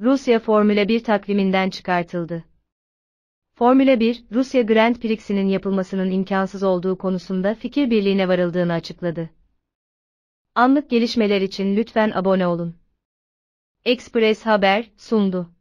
Rusya Formula 1 takviminden çıkartıldı. Formula 1, Rusya Grand Prix'sinin yapılmasının imkansız olduğu konusunda fikir birliğine varıldığını açıkladı. Anlık gelişmeler için lütfen abone olun. Express Haber sundu.